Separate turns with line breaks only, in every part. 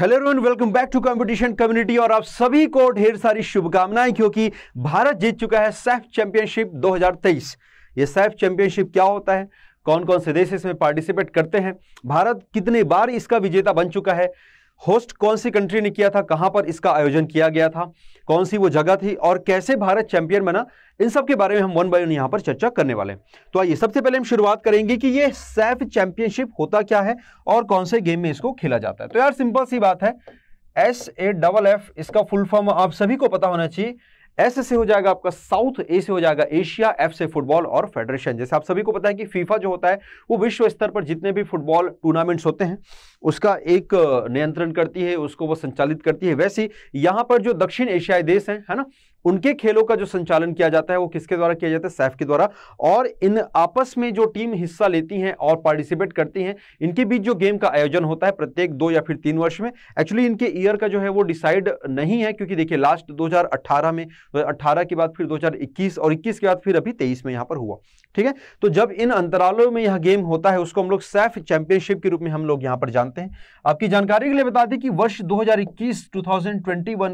hello everyone welcome back to competition community और आप सभी को ढेर सारी शुभकामनाएं क्योंकि भारत जीत चुका है सैफ चैंपियनशिप 2023 ये सैफ चैंपियनशिप क्या होता है कौन कौन से देश इसमें पार्टिसिपेट करते हैं भारत कितने बार इसका विजेता बन चुका है होस्ट कौन सी कंट्री ने किया था कहां पर इसका आयोजन किया गया था कौन सी वो जगह थी और कैसे भारत चैंपियन बना इन सब के बारे में हम वन बाय वन यहां पर चर्चा करने वाले हैं तो आइए सबसे पहले हम शुरुआत करेंगे कि ये सैफ चैंपियनशिप होता क्या है और कौन से गेम में इसको खेला जाता है तो यार सिंपल सी बात है एस ए डबल एफ इसका फुल फॉर्म आप सभी को पता होना चाहिए एस से हो जाएगा आपका साउथ ए से हो जाएगा एशिया एफ से फुटबॉल और फेडरेशन जैसे आप सभी को पता है कि फीफा जो होता है वो विश्व स्तर पर जितने भी फुटबॉल टूर्नामेंट्स होते हैं उसका एक नियंत्रण करती है उसको वो संचालित करती है वैसे यहां पर जो दक्षिण एशियाई देश हैं है ना उनके खेलों का जो संचालन किया जाता है वो किसके द्वारा किया जाता है सैफ के द्वारा और इन आपस में जो टीम हिस्सा लेती हैं और पार्टिसिपेट करती हैं इनके बीच जो गेम का आयोजन होता है प्रत्येक दो या फिर तीन वर्ष में एक्चुअली इनके ईयर का जो है वो डिसाइड नहीं है क्योंकि देखिए लास्ट 2018 में 18 के बाद फिर 2021 और 21 के बाद फिर अभी 23 में यहाँ पर हुआ ठीक है तो जब इन अंतरालों में यह गेम होता है उसको हम लोग सैफ चैंपियनशिप के रूप में हम लोग यहाँ पर जानते हैं आपकी जानकारी के लिए बता दें कि वर्ष दो हजार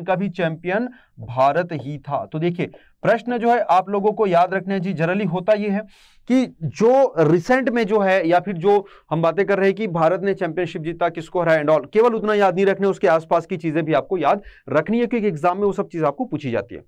का भी चैंपियन भारत ही था तो देखिए प्रश्न जो है आप लोगों को याद रखने जी जनरली होता ये है कि जो रिसेंट में जो है या फिर जो हम बातें कर रहे हैं कि भारत ने चैंपियनशिप जीता किसको हराया एंड ऑल केवल उतना याद नहीं रखने उसके आसपास की चीजें भी आपको याद रखनी है क्योंकि एग्जाम में वो सब चीज आपको पूछी जाती है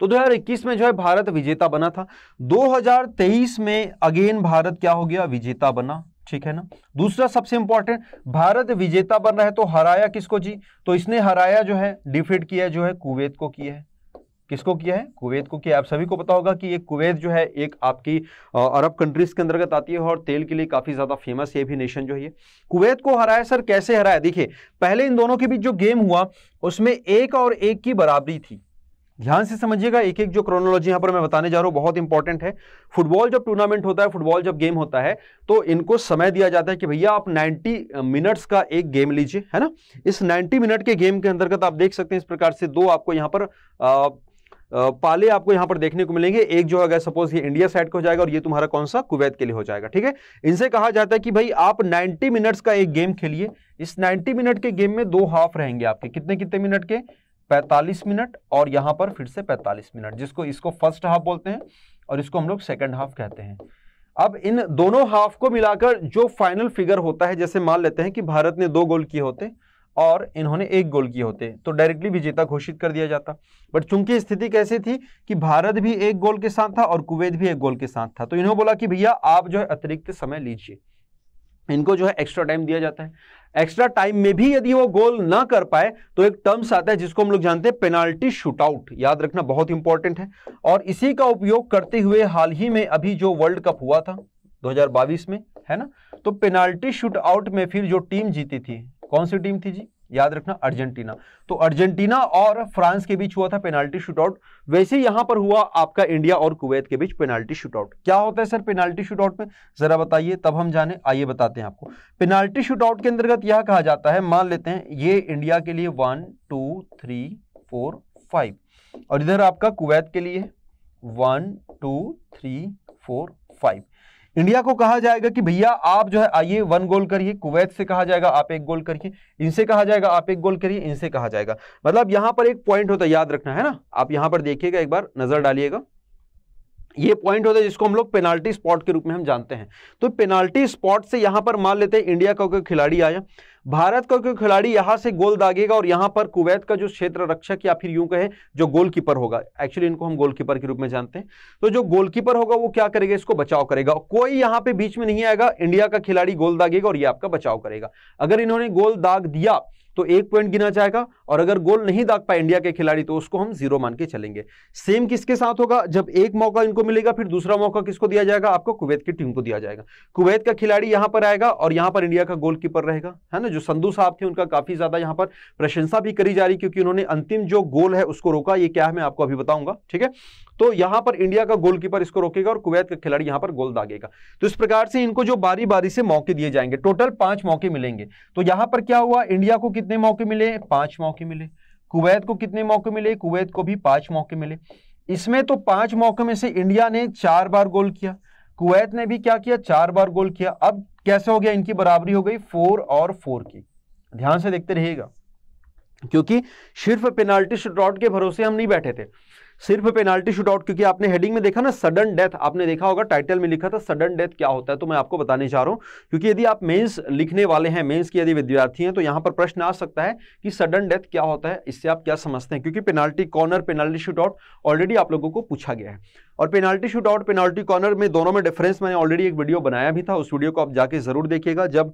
तो 2021 में जो है भारत विजेता बना था 2023 में अगेन भारत क्या हो गया विजेता बना ठीक है ना दूसरा सबसे इंपॉर्टेंट भारत विजेता बन रहा है तो हराया किसको जी तो इसने हराया जो है डिफीट किया जो है कुवैत को किया है किसको किया है कुवैत को किया आप सभी को पता होगा कि ये कुवैत जो है एक आपकी अरब कंट्रीज के अंतर्गत आती है और तेल के लिए काफ़ी ज़्यादा फेमस ये भी नेशन जो है कुवैत को हराया सर कैसे हराया देखिए पहले इन दोनों के बीच जो गेम हुआ उसमें एक और एक की बराबरी थी ध्यान से समझिएगा एक एक जो क्रोनोलॉजी यहाँ पर मैं बताने जा रहा हूं बहुत इंपॉर्टेंट है फुटबॉल जब टूर्नामेंट होता है फुटबॉल जब गेम होता है तो इनको समय दिया जाता है कि भैया आप 90 मिनट्स का एक गेम लीजिए है ना इस 90 मिनट के गेम के अंतर्गत आप देख सकते हैं इस प्रकार से दो आपको यहाँ पर आ, पाले आपको यहां पर देखने को मिलेंगे एक जो है सपोज ये इंडिया साइड का हो जाएगा और ये तुम्हारा कौन सा कुवैत के लिए हो जाएगा ठीक है इनसे कहा जाता है कि भाई आप 90 मिनट्स का एक गेम खेलिए इस 90 मिनट के गेम में दो हाफ रहेंगे आपके कितने कितने मिनट के 45 मिनट और यहां पर फिर से 45 मिनट जिसको इसको फर्स्ट हाफ बोलते हैं और इसको हम लोग सेकेंड हाफ कहते हैं अब इन दोनों हाफ को मिलाकर जो फाइनल फिगर होता है जैसे मान लेते हैं कि भारत ने दो गोल किए होते हैं और इन्होंने एक गोल किए होते तो डायरेक्टली विजेता घोषित कर दिया जाता बट चूंकि स्थिति कैसे थी कि भारत भी एक गोल के साथ था और कुवैत भी एक गोल के साथ था तो इन्होंने बोला कि भैया आप जो है अतिरिक्त समय लीजिए इनको जो है एक्स्ट्रा टाइम दिया जाता है एक्स्ट्रा टाइम में भी यदि वो गोल ना कर पाए तो एक टर्म्स आता है जिसको हम लोग जानते हैं पेनाल्टी शूटआउट याद रखना बहुत इंपॉर्टेंट है और इसी का उपयोग करते हुए हाल ही में अभी जो वर्ल्ड कप हुआ था 2022 में है ना तो पेनाल्टी शूटआउट में फिर जो टीम जीती थी कौन सी टीम थी जी याद रखना अर्जेंटीना तो अर्जेंटीना और फ्रांस के बीच हुआ था पेनाल्टी शूटआउट वैसे यहां पर हुआ आपका इंडिया और कुवैत के बीच पेनाल्टी शूटआउट क्या होता है सर पेनाल्टी शूटआउट में जरा बताइए तब हम जाने आइए बताते हैं आपको पेनाल्टी शूटआउट के अंतर्गत यह कहा जाता है मान लेते हैं ये इंडिया के लिए one two three four five और इधर आपका कुवैत के लिए one two three four five India को कहा जाएगा कि भैया आप जो है आइए वन गोल करिए कुवैत से कहा जाएगा आप एक गोल करिए इनसे कहा जाएगा आप एक गोल करिए इनसे कहा जाएगा मतलब यहां पर एक पॉइंट होता है याद रखना है ना आप यहां पर देखिएगा एक बार नजर डालिएगा ये पॉइंट होता है जिसको हम लोग पेनाल्टी स्पॉट के रूप में हम जानते हैं तो पेनाल्टी स्पॉट से यहां पर मान लेते हैं इंडिया का खिलाड़ी आया भारत का कोई खिलाड़ी यहां से गोल दागेगा और यहां पर कुवैत का जो क्षेत्र रक्षक या फिर यूं कहें जो गोलकीपर होगा एक्चुअली इनको हम गोलकीपर के रूप में जानते हैं तो जो गोलकीपर होगा वो क्या करेगा इसको बचाव करेगा कोई यहां पे बीच में नहीं आएगा इंडिया का खिलाड़ी गोल दागेगा और ये आपका बचाव करेगा अगर इन्होंने गोल दाग दिया तो एक पॉइंट गिना जाएगा और अगर गोल नहीं दाग पाए इंडिया के खिलाड़ी तो उसको हम जीरो मान के चलेंगे सेम किसके साथ होगा जब एक मौका इनको मिलेगा फिर दूसरा मौका किसको दिया जाएगा आपको कुवैत की टीम को दिया जाएगा कुवैत का खिलाड़ी यहां पर आएगा और यहां पर इंडिया का गोलकीपर रहेगा है ना जो संधु साहब थे उनका काफी ज्यादा यहां पर प्रशंसा भी करी जा रही क्योंकि उन्होंने अंतिम जो गोल है उसको रोका ये क्या है मैं आपको अभी बताऊंगा ठीक है तो यहां पर इंडिया का गोलकीपर इसको रोकेगा और कुवैत का खिलाड़ी यहां पर गोल दागेगा तो इस प्रकार से इनको जो बारी बारी से मौके दिए जाएंगे टोटल पांच मौके मिलेंगे तो यहां पर क्या हुआ इंडिया को कितने मौके मिले पांच मौके मिले कुवैत को कितने मौके मिले कुवैत को भी पांच मौके मिले इसमें तो पांच मौके में से इंडिया ने चार बार गोल किया कुवैत ने भी क्या किया चार बार गोल किया अब कैसे हो गया इनकी बराबरी हो गई फोर और फोर की ध्यान से देखते रहिएगा क्योंकि सिर्फ पेनाल्टी शूटआउट के भरोसे हम नहीं बैठे थे सिर्फ पेनाल्टी शूटआउट क्योंकि आपने हेडिंग में देखा ना सडन डेथ आपने देखा होगा टाइटल में लिखा था सडन डेथ क्या होता है तो मैं आपको बताने जा रहा हूं क्योंकि यदि आप मेंस लिखने वाले हैं मेंस की यदि विद्यार्थी हैं तो यहां पर प्रश्न आ सकता है कि सडन डेथ क्या होता है इससे आप क्या समझते हैं क्योंकि penalty corner penalty shootout already आप लोगों को पूछा गया है और penalty shoot out penalty corner में दोनों में डिफरेंस मैंने ऑलरेडी एक वीडियो बनाया भी था उस वीडियो को आप जाके ज़रूर देखिएगा जब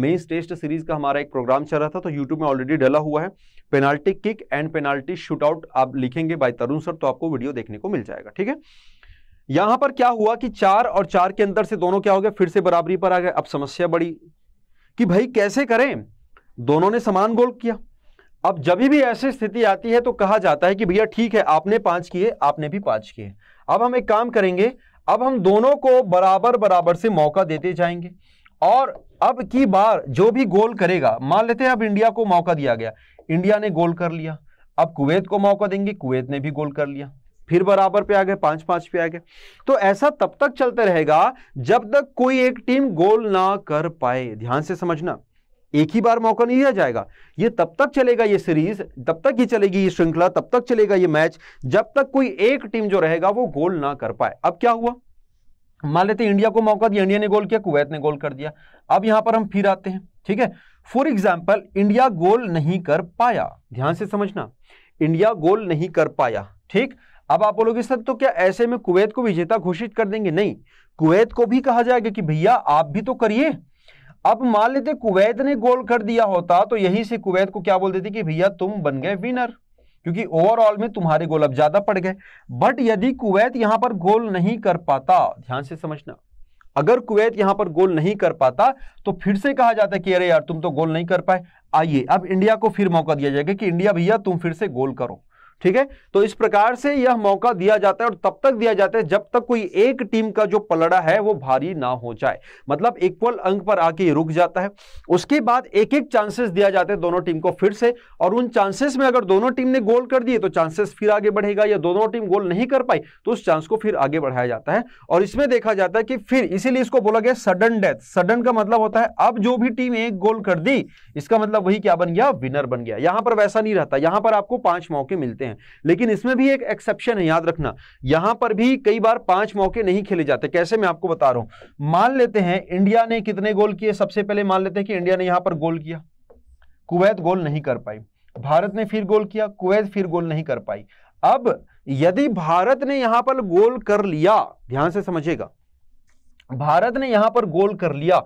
मेन टेस्ट सीरीज का हमारा एक प्रोग्राम चल रहा था तो यूट्यूब में ऑलरेडी डला हुआ है penalty kick and penalty shoot out आप लिखेंगे बाय तरुण सर तो आपको वीडियो देखने को मिल जाएगा ठीक है यहां पर क्या हुआ कि चार और चार के अंदर से दोनों क्या हो गए फिर से बराबरी पर आ गए अब समस्या बड़ी कि भाई कैसे करें दोनों ने समान गोल किया अब जब भी ऐसी स्थिति आती है तो कहा जाता है कि भैया ठीक है आपने पांच किए आपने भी पांच किए अब हम एक काम करेंगे अब हम दोनों को बराबर बराबर से मौका देते जाएंगे और अब की बार जो भी गोल करेगा मान लेते हैं अब इंडिया को मौका दिया गया इंडिया ने गोल कर लिया अब कुवैत को मौका देंगे कुवैत ने भी गोल कर लिया फिर बराबर पे आ गए पांच पांच पे आ गए तो ऐसा तब तक चलते रहेगा जब तक कोई एक टीम गोल ना कर पाए ध्यान से समझना एक ही बार मौका नहीं दिया जाएगा ये तब तक चलेगा ये सीरीज तब तक ही चलेगी ये श्रृंखला तब तक चलेगा ये मैच जब तक कोई एक टीम जो रहेगा वो गोल ना कर पाए अब क्या हुआ मान लेते इंडिया को मौका दिया इंडिया ने गोल किया कुवैत ने गोल कर दिया अब यहां पर हम फिर आते हैं ठीक है फॉर एग्जाम्पल इंडिया गोल नहीं कर पाया ध्यान से समझना इंडिया गोल नहीं कर पाया ठीक अब आप बोलोगे सर तो क्या ऐसे में कुवैत को विजेता घोषित कर देंगे नहीं कुवैत को भी कहा जाएगा कि भैया आप भी तो करिए अब मान लेते कुवैत ने गोल कर दिया होता तो यहीं से कुवैत को क्या बोल देते कि भैया तुम बन गए विनर क्योंकि ओवरऑल में तुम्हारे गोल अब ज्यादा पड़ गए बट यदि कुवैत यहां पर गोल नहीं कर पाता ध्यान से समझना अगर कुवैत यहां पर गोल नहीं कर पाता तो फिर से कहा जाता है कि अरे यार तुम तो गोल नहीं कर पाए आइए अब इंडिया को फिर मौका दिया जाएगा कि इंडिया भैया तुम फिर से गोल करो ठीक है तो इस प्रकार से यह मौका दिया जाता है और तब तक दिया जाता है जब तक कोई एक टीम का जो पलड़ा है वो भारी ना हो जाए मतलब इक्वल अंक पर आके रुक जाता है उसके बाद एक एक चांसेस दिया जाता है दोनों टीम को फिर से और उन चांसेस में अगर दोनों टीम ने गोल कर दिए तो चांसेस फिर आगे बढ़ेगा या दोनों टीम गोल नहीं कर पाई तो उस चांस को फिर आगे बढ़ाया जाता है और इसमें देखा जाता है कि फिर इसीलिए इसको बोला गया सडन डेथ सडन का मतलब होता है अब जो भी टीम एक गोल कर दी इसका मतलब वही क्या बन गया विनर बन गया यहां पर वैसा नहीं रहता यहां पर आपको पांच मौके मिलते सकते हैं लेकिन इसमें भी एक एक्सेप्शन है याद रखना यहां पर भी कई बार पांच मौके नहीं खेले जाते कैसे मैं आपको बता रहा हूं मान लेते हैं इंडिया ने कितने गोल किए सबसे पहले मान लेते हैं कि इंडिया ने यहां पर गोल किया कुवैत गोल नहीं कर पाई भारत ने फिर गोल किया कुवैत फिर गोल नहीं कर पाई अब यदि भारत ने यहां पर गोल कर लिया ध्यान से समझिएगा भारत ने यहां पर गोल कर लिया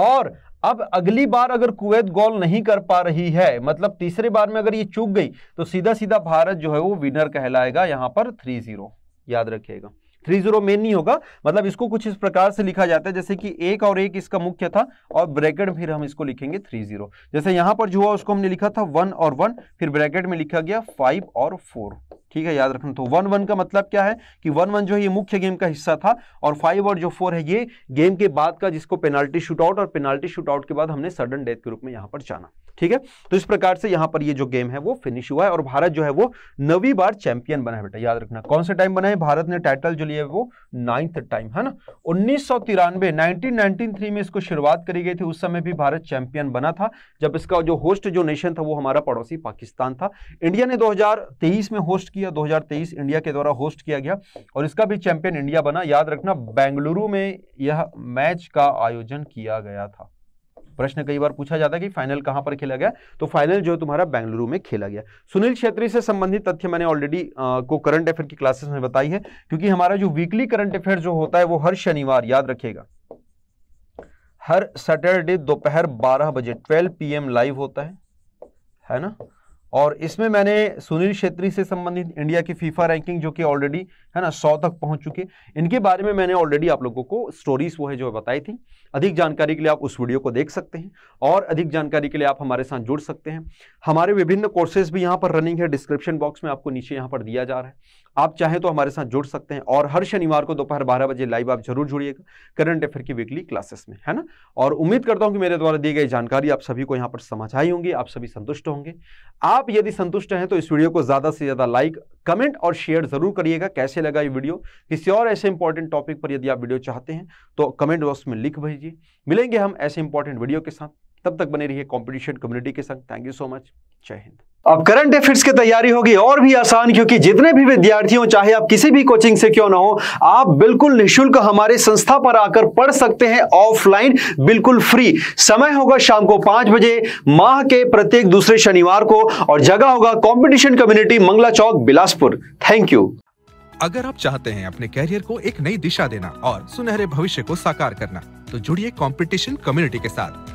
और अब अगली बार अगर कुवैत गोल नहीं कर पा रही है मतलब तीसरे बार में अगर ये चूक गई तो सीधा सीधा भारत जो है वो विनर कहलाएगा यहाँ पर थ्री जीरो याद रखिएगा थ्री जीरो मेन नहीं होगा मतलब इसको कुछ इस प्रकार से लिखा जाता है जैसे कि एक और एक इसका मुख्य था और ब्रैकेट फिर हम इसको लिखेंगे थ्री जीरो जैसे यहां पर जो हुआ उसको हमने लिखा था वन और वन फिर ब्रैकेट में लिखा गया फाइव और फोर ठीक है याद रखना तो वन वन का मतलब क्या है कि वन वन जो है ये मुख्य गेम का हिस्सा था और फाइव और जो फोर है ये गेम के बाद का जिसको पेनाल्टी शूट आउट और पेनाल्टी शूट आउट के बाद हमने सडन डेथ के रूप में यहाँ पर जाना ठीक है तो इस प्रकार से यहाँ पर ये जो गेम है वो फिनिश हुआ है और भारत जो है वो नवी बार चैंपियन बना है बेटा याद रखना कौन सा टाइम बना है भारत ने टाइटल जो लिया है वो नाइन्थ टाइम है ना उन्नीस सौ तिरानवे में इसको शुरुआत करी गई थी उस समय भी भारत चैंपियन बना था जब इसका जो होस्ट जो नेशन था वो हमारा पड़ोसी पाकिस्तान था इंडिया ने दो में होस्ट किया या 2023 इंडिया के द्वारा होस्ट किया गया और इसका भी चैंपियन इंडिया बना याद रखना बेंगलुरु में यह मैच का आयोजन किया गया था प्रश्न कई बार पूछा जाता है कि फाइनल कहां पर खेला गया तो फाइनल जो तुम्हारा बेंगलुरु में खेला गया सुनील क्षेत्री से संबंधित तथ्य मैंने ऑलरेडी को करंट अफेयर की क्लासेस में बताई है क्योंकि हमारा जो वीकली करंट अफेयर जो होता है वो हर शनिवार याद रखेगा हर सैटरडे दोपहर 12 बजे 12 पीएम लाइव होता है है ना और इसमें मैंने सुनील छेत्री से संबंधित इंडिया की फीफा रैंकिंग जो कि ऑलरेडी है ना सौ तक पहुंच चुके इनके बारे में मैंने ऑलरेडी आप लोगों को स्टोरीज वो है जो बताई थी अधिक जानकारी के लिए आप उस वीडियो को देख सकते हैं और अधिक जानकारी के लिए आप हमारे साथ जुड़ सकते हैं हमारे विभिन्न कोर्सेज भी यहाँ पर रनिंग है डिस्क्रिप्शन बॉक्स में आपको नीचे यहाँ पर दिया जा रहा है आप चाहें तो हमारे साथ जुड़ सकते हैं और हर शनिवार को दोपहर बारह बजे लाइव आप जरूर जुड़िएगा करंट अफेयर की वीकली क्लासेस में है ना और उम्मीद करता हूं कि मेरे द्वारा दी गई जानकारी आप सभी को यहाँ पर समझ आई होंगी आप सभी संतुष्ट होंगे आप यदि संतुष्ट हैं तो इस वीडियो को ज़्यादा से ज़्यादा लाइक कमेंट और शेयर ज़रूर करिएगा कैसे लगा ये वीडियो किसी और ऐसे इंपॉर्टेंट टॉपिक पर यदि आप वीडियो चाहते हैं तो कमेंट बॉक्स में लिख भेजिए मिलेंगे हम ऐसे इंपॉर्टेंट वीडियो के साथ तब तक बने रहिए कॉम्पिटिशन कम्युनिटी के साथ थैंक यू सो मच जय हिंद अब करंट अफेयर्स की तैयारी होगी और भी आसान क्योंकि जितने भी विद्यार्थियों चाहे आप किसी भी कोचिंग से क्यों ना हो आप बिल्कुल निशुल्क हमारे संस्था पर आकर पढ़ सकते हैं ऑफलाइन बिल्कुल फ्री समय होगा शाम को पांच बजे माह के प्रत्येक दूसरे शनिवार को और जगह होगा competition community Mangala Chowk Bilaspur thank you अगर आप चाहते हैं अपने कैरियर को एक नई दिशा देना और सुनहरे भविष्य को साकार करना तो जुड़िए कॉम्पिटिशन कम्युनिटी के साथ